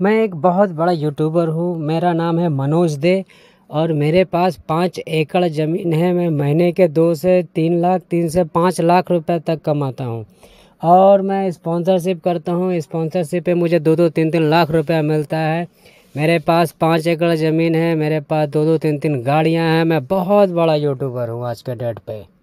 मैं एक बहुत बड़ा यूट्यूबर हूँ मेरा नाम है मनोज दे और मेरे पास पाँच एकड़ ज़मीन है मैं महीने के दो से तीन लाख तीन से पाँच लाख रुपए तक कमाता हूँ और मैं स्पॉन्सरशिप करता हूँ स्पॉन्सरशिप पे मुझे दो दो तीन तीन लाख रुपया मिलता है मेरे पास पाँच एकड़ ज़मीन है मेरे पास दो दो तीन तीन गाड़ियाँ हैं मैं बहुत बड़ा यूट्यूबर हूँ आज के डेट पर